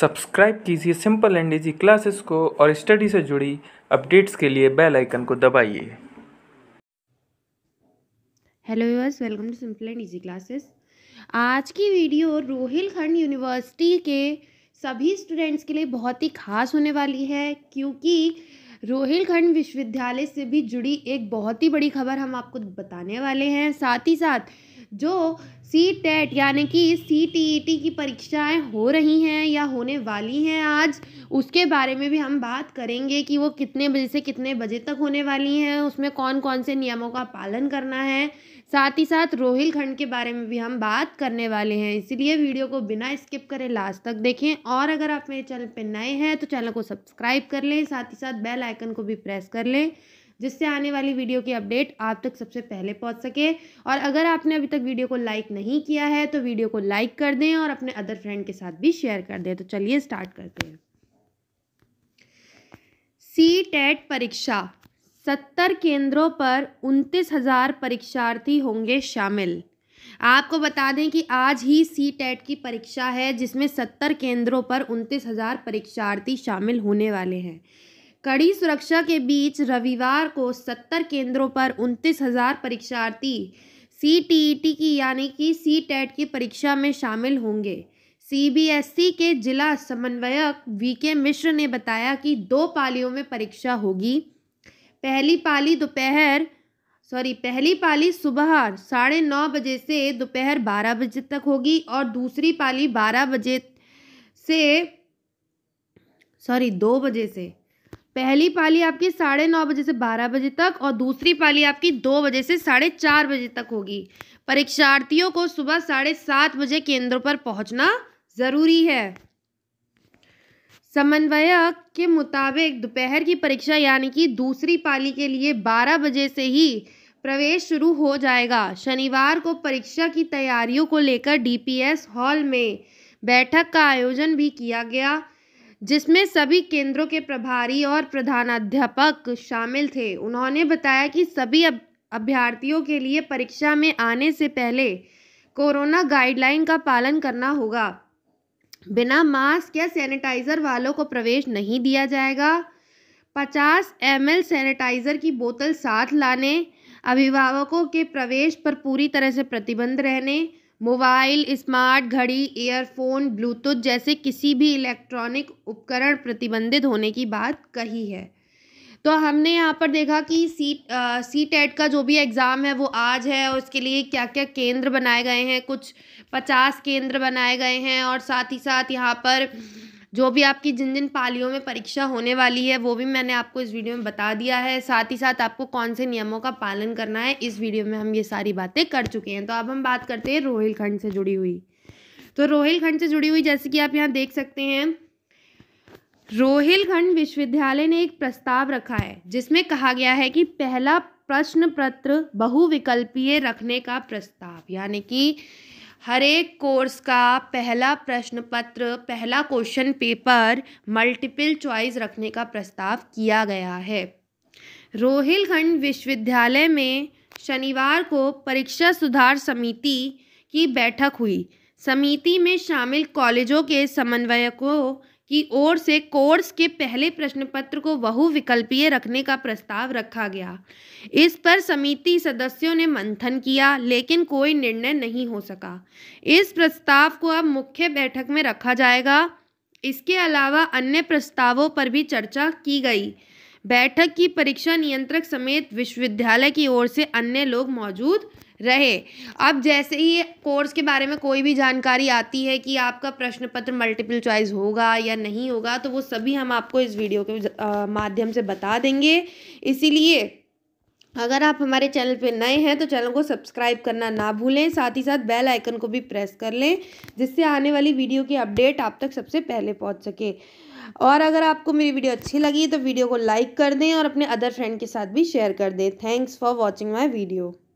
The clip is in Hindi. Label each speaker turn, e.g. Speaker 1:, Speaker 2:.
Speaker 1: सब्सक्राइब कीजिए सिंपल एंड इजी क्लासेस को और स्टडी से जुड़ी अपडेट्स के लिए बेल आइकन को दबाइए hello yours welcome to simple and easy classes आज की वीडियो रोहिलखंड यूनिवर्सिटी के सभी स्टूडेंट्स के लिए बहुत ही खास होने वाली है क्योंकि रोहिलखंड विश्वविद्यालय से भी जुड़ी एक बहुत ही बड़ी खबर हम आपको बताने वाले हैं साथ ही साथ जो सी टेट e यानी कि सी टी ई टी की परीक्षाएं हो रही हैं या होने वाली हैं आज उसके बारे में भी हम बात करेंगे कि वो कितने बजे से कितने बजे तक होने वाली हैं उसमें कौन कौन से नियमों का पालन करना है साथ ही साथ रोहिल खंड के बारे में भी हम बात करने वाले हैं इसीलिए वीडियो को बिना स्किप करें लास्ट तक देखें और अगर आप मेरे चैनल पर नए हैं तो चैनल को सब्सक्राइब कर लें साथ ही साथ बेल आइकन को भी प्रेस कर लें जिससे आने वाली वीडियो की अपडेट आप तक सबसे पहले पहुंच सके और अगर आपने अभी तक वीडियो को लाइक नहीं किया है तो वीडियो को लाइक कर दें और अपने अदर फ्रेंड के साथ भी शेयर कर दें तो चलिए स्टार्ट करते हैं सी टेट e परीक्षा सत्तर केंद्रों पर उनतीस हज़ार परीक्षार्थी होंगे शामिल आपको बता दें कि आज ही सी टेट e की परीक्षा है जिसमें सत्तर केंद्रों पर उनतीस हज़ार परीक्षार्थी शामिल होने वाले हैं कड़ी सुरक्षा के बीच रविवार को सत्तर केंद्रों पर उनतीस हजार परीक्षार्थी सी टी e की यानी कि सी टेट e की परीक्षा में शामिल होंगे सीबीएसई e के जिला समन्वयक वीके मिश्र ने बताया कि दो पालियों में परीक्षा होगी पहली पाली दोपहर सॉरी पहली पाली सुबह साढ़े नौ बजे से दोपहर बारह बजे तक होगी और दूसरी पाली बारह बजे से सॉरी दो बजे से पहली पाली आपकी साढ़े नौ बजे से बारह बजे तक और दूसरी पाली आपकी दो बजे से साढ़े चार बजे तक होगी परीक्षार्थियों को सुबह साढ़े सात बजे केंद्रों पर पहुंचना ज़रूरी है समन्वयक के मुताबिक दोपहर की परीक्षा यानी कि दूसरी पाली के लिए बारह बजे से ही प्रवेश शुरू हो जाएगा शनिवार को परीक्षा की तैयारियों को लेकर डी हॉल में बैठक का आयोजन भी किया गया जिसमें सभी केंद्रों के प्रभारी और प्रधानाध्यापक शामिल थे उन्होंने बताया कि सभी अभ्यर्थियों के लिए परीक्षा में आने से पहले कोरोना गाइडलाइन का पालन करना होगा बिना मास्क या सैनिटाइज़र वालों को प्रवेश नहीं दिया जाएगा पचास एम एल सैनिटाइज़र की बोतल साथ लाने अभिभावकों के प्रवेश पर पूरी तरह से प्रतिबंध रहने मोबाइल स्मार्ट घड़ी ईयरफोन ब्लूटूथ जैसे किसी भी इलेक्ट्रॉनिक उपकरण प्रतिबंधित होने की बात कही है तो हमने यहाँ पर देखा कि सी सी टेट का जो भी एग्ज़ाम है वो आज है और उसके लिए क्या क्या केंद्र बनाए गए हैं कुछ पचास केंद्र बनाए गए हैं और साथ ही साथ यहाँ पर जो भी आपकी जिन जिन पालियों में परीक्षा होने वाली है वो भी मैंने आपको इस वीडियो में बता दिया है साथ ही साथ आपको कौन से नियमों का पालन करना है इस वीडियो में हम ये सारी बातें कर चुके हैं तो अब हम बात करते हैं रोहिलखंड से जुड़ी हुई तो रोहिलखंड से जुड़ी हुई जैसे कि आप यहाँ देख सकते हैं रोहिलखंड विश्वविद्यालय ने एक प्रस्ताव रखा है जिसमें कहा गया है कि पहला प्रश्न पत्र बहुविकल्पीय रखने का प्रस्ताव यानी कि हर एक कोर्स का पहला प्रश्न पत्र पहला क्वेश्चन पेपर मल्टीपल चॉइस रखने का प्रस्ताव किया गया है रोहिलखंड विश्वविद्यालय में शनिवार को परीक्षा सुधार समिति की बैठक हुई समिति में शामिल कॉलेजों के समन्वयकों की ओर से कोर्स के पहले प्रश्न पत्र को बहुविकल्पीय रखने का प्रस्ताव रखा गया इस पर समिति सदस्यों ने मंथन किया लेकिन कोई निर्णय नहीं हो सका इस प्रस्ताव को अब मुख्य बैठक में रखा जाएगा इसके अलावा अन्य प्रस्तावों पर भी चर्चा की गई बैठक की परीक्षा नियंत्रक समेत विश्वविद्यालय की ओर से अन्य लोग मौजूद रहे अब जैसे ही कोर्स के बारे में कोई भी जानकारी आती है कि आपका प्रश्न पत्र मल्टीपल चॉइस होगा या नहीं होगा तो वो सभी हम आपको इस वीडियो के माध्यम से बता देंगे इसीलिए अगर आप हमारे चैनल पे नए हैं तो चैनल को सब्सक्राइब करना ना भूलें साथ ही साथ बेल आइकन को भी प्रेस कर लें जिससे आने वाली वीडियो की अपडेट आप तक सबसे पहले पहुंच सके और अगर आपको मेरी वीडियो अच्छी लगी तो वीडियो को लाइक कर दें और अपने अदर फ्रेंड के साथ भी शेयर कर दें thanks for watching my video